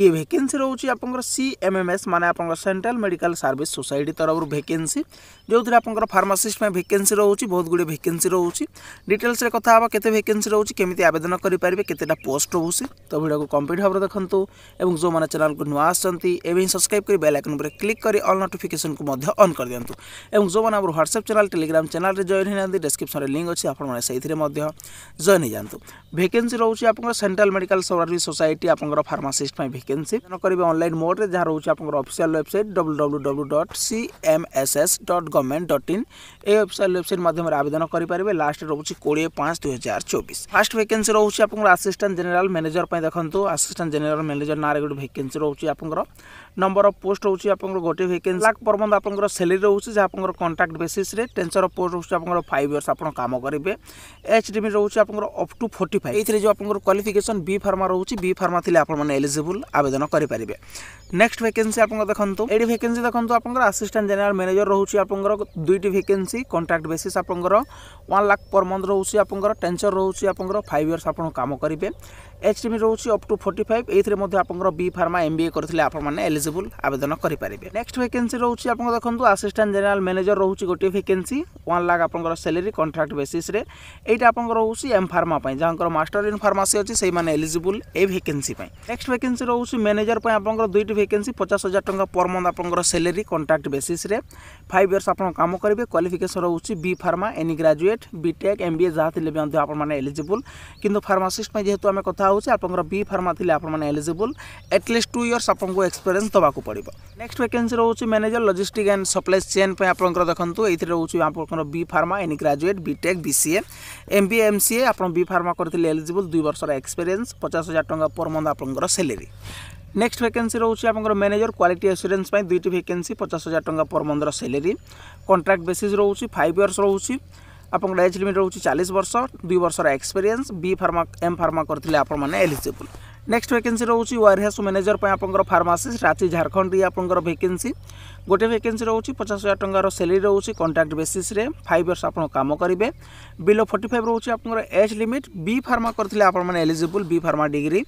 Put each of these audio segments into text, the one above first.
ये भैकेन्सी रोचे M S मान आप सेन्ट्राल मेडिकल सर्विस सोसाइटी तरफ भेकेन्सी जो थी आप फार्मासीस्ट में रोचे बहुत गुड़े भेकेन्सी रोचे डिटेल्स में कथा के भेकेन्सी रोचे केमी आवेदन करेंगे के पोस्ट रोचे तो भिडियो को कम्प्लीट भाव देखो और जो मैंने चैनल को नुआ आसती सब्सक्राइब कर बेल आकन पर क्लिक कर अल नोटिफिकेसन को अन् कर दिखाँ और जो मैंने WhatsApp channel Telegram channel join होना डेस्क्रिप्सन लिंक अच्छे आपने से जइन हो जाते भेकेन्सी रोचे आप सेंट्राल मेडिकल सर्विस सोसाइटी आप फार्मासीस्ट भैके ভ্যাকেন্সি କରିବେ ଅନଲାଇନ୍ ମୋଡ଼ରେ ଯାହା ରହୁଛି ଆପଣଙ୍କର official website W W W dot C M S S dot government dot in ଏ ୱେବସାଇଟ୍ ୱେବସାଇଟ୍ ମାଧ୍ୟମରେ ଆବେଦନ କରିପାରିବେ ଲାଷ୍ଟ ରହୁଛି କୋଡ଼ିଏ ପାଞ୍ଚ ଦୁଇ ହଜାର ଚବିଶ ଫାଷ୍ଟ ଭ୍ୟାକେନ୍ସି ରହୁଛି ଆପଣଙ୍କର ଆସିଷ୍ଟାଣ୍ଟ ଜେନେରାଲ ମ୍ୟାନେଜର ପାଇଁ ଦେଖନ୍ତୁ ଆସିଷ୍ଟାଣ୍ଟ ଜେନେରାଲ ମ୍ୟାନେଜର ନାଁରେ ଗୋଟେ ଭ୍ୟାକେନ୍ସି ରହୁଛି ଆପଣଙ୍କର ନମ୍ବର ଅଫ୍ ପୋଷ୍ଟ ରହୁଛି ଆପଣଙ୍କର ଗୋଟିଏ ଭେକେନ୍ସି ଲାଖ ପର ଆପଣଙ୍କର ସେଲେରୀ ରହୁଛି ଯାହା ଆପଣଙ୍କର କଣ୍ଟାକ୍ଟ ବେସିସ୍ରେ ଟେନ୍ସର ଅଫ୍ ପୋଷ୍ଟ ରହୁଛି ଆପଣଙ୍କର ଫାଇଭ୍ ଇୟର୍ସ ଆପଣ କାମ କରିବେ ଏଚ୍ ଡି ଡିମି ରହୁଛି ଆପଣଙ୍କର ଅପ୍ ଟୁ ଫୋର୍ଟି ଫାଇଭ୍ ଏଥିରେ ଯେଉଁ ଆପଣଙ୍କର କ୍ୱାଲିଫିକେସନ୍ ବି ଫାର୍ମା ରହୁଛି ବି ଫାର୍ମା ଥିଲେ ଆପଣମାନେ ଏଲିଜିବୁଲ୍ আবেদন କରିପାରିବେ ନେକ୍ସଟ ଭେକେନ୍ସି ଆପଣଙ୍କର ଦେଖନ୍ତୁ ଏଇଠି ଭେକେନ୍ସି ଦେଖନ୍ତୁ ଆପଣଙ୍କର ଆସିଷ୍ଟାଣ୍ଟ ଜେନେରାଲ ମ୍ୟାନେଜର ରହୁଛି ଆପଣଙ୍କର ଦୁଇଟି ଭେକେନ୍ସି କଣ୍ଟ୍ରାକ୍ଟ ବେସିସ୍ ଆପଣଙ୍କର ୱାନ୍ ଲାଖ୍ ପର୍ ମନ୍ଥ ରହୁଛି ଆପଣଙ୍କର ଟେନ୍ସର ରହୁଛି ଆପଣଙ୍କର ଫାଇଭ୍ ଇୟର୍ସ ଆପଣ କାମ କରିବେ ଏଚ୍ ଟିମ୍ ରହୁଛି ଅପ୍ ଟୁ ଫୋର୍ଟି ଫାଇଭ୍ ଏଇଥିରେ ମଧ୍ୟ ଆପଣଙ୍କର ବି ଫାର୍ମା ଏମ୍ ବି ଏ କରିଥିଲେ ଆପଣମାନେ ଏଲିଜିବୁଲ୍ ଆବେଦନ କରିପାରିବେ ନେକ୍ସଟ ଭେକେନ୍ସି ରହୁଛି ଆପଣ ଦେଖନ୍ତୁ ଆସିଷ୍ଟାଣ୍ଟ ଜେନେରାଲ ମ୍ୟାନେଜର ରହୁଛି ଗୋଟିଏ ଭେକେନ୍ସି ୱାନ୍ ଲାଖ୍ ଆପଣଙ୍କର ସେଲେରୀ କଣ୍ଟ୍ରାକ୍ଟ ବେସିସ୍ରେ ଏଇଟା ଆପଣଙ୍କର ରହୁଛି ଏମ୍ ଫାର୍ମା ପାଇଁ ଯାହାଙ୍କର ମାଷ୍ଟର ଇନ୍ ଫାର୍ମାସି ଅଛି ସେଇମାନେ ଏଲିଜିବୁଲ୍ ଏ ଭେକେନ୍ସି ପାଇଁ ନେକ୍ସଟ ଭେକେନ୍ସି ରହୁଛି হচ্ছে ম্যানেজর আপনার দুইটি ভ্যাকেন্সি পচাশ হাজার টাকা পর মন্থ আপনার স্যালেরি কন্ট্রাক্ট বেসিসে ফাইভ ইয়ার্স আপনার কাম করবে কোয়ালিফিকেসন রয়েছে B pharma any graduate BTech M BA যা লে আপনার এলিজিবল কিন্তু ফার্মাসিস্ট যেহেতু আমি কথা হচ্ছে আপনার বি ফার্মা লে আপনার এলিজিবল এটলিস্ট টু ইয়ার্স আপনার এক্সপিরিয়েন্স দেওয়া পড়ব নেক্সট ভ্যাকেন্সি রয়েছে manager logistic and supply chain আপনার দেখুন এই রয়েছে আপনার B pharma any graduate BTech BCA M BA M CA আপনার বি ফার্মা করে এলিজিবল দুই বর্ষর এক্সপিরিয়েন্স পচাশ হাজার টাকা পর মন্থ আপনার স্যালেরি নেক্সট ভ্যাকেন্সি রয়েছে আপনার ম্যানেজর কোয়ালিটি আসুরান্স দুইটি ভ্যাকেন্সি পচাশ হাজার টাকা পর মন্থর স্যালেরি কন্ট্রাক্ট বেসিস রয়েছে ফাইভ ইয়ার্স রয়েছে আপনার এজ লিমিট রয়েছে চালিশ বর্ষ দুই বর্ষর experience B pharma M pharma করলে আপনার এলিজিবল মানে नेक्स्ट भैकेन्सी रोचे वेयरहाउस मैनेजर पर फार्मासीस्ट रांची झारखंड आपर भैकेन्सी गोटे भैकेन्सी रोचे पचास हजार टकर सैलरी रोचे कंट्राक्ट बेसीस फाइव इयर्स आप करेंगे बिलो फोर्टी फाइव रोचे आप एज लिमिट बी फार्मा करते आप एलिजिबल बी फार्मा डिग्री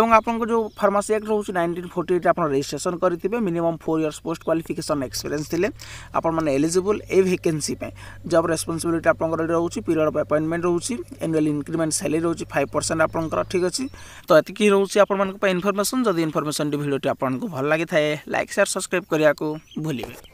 और आपको जो फार्मासी एक्ट रोचे नाइंटीन फोर्टी एट आप रेजिट्रेसन करेंगे minimum four years post qualification experience थे आप ए भैकेन्सी जब रेस्पनसबिलिटी आप रोचे पीरियड अपॉइंटमेंट रोचे एनुअल इनक्रिमेंट सैलरी रोचे फाइव परसेंट आप ठीक अच्छे तो ये নউসি আপন মানক পইনফরমেশন জদি ইনফরমেশন ডি ভিডিওটি আপনক ভাল লাগি থাই লাইক শেয়ার সাবস্ক্রাইব করিয়া কো ভলিবে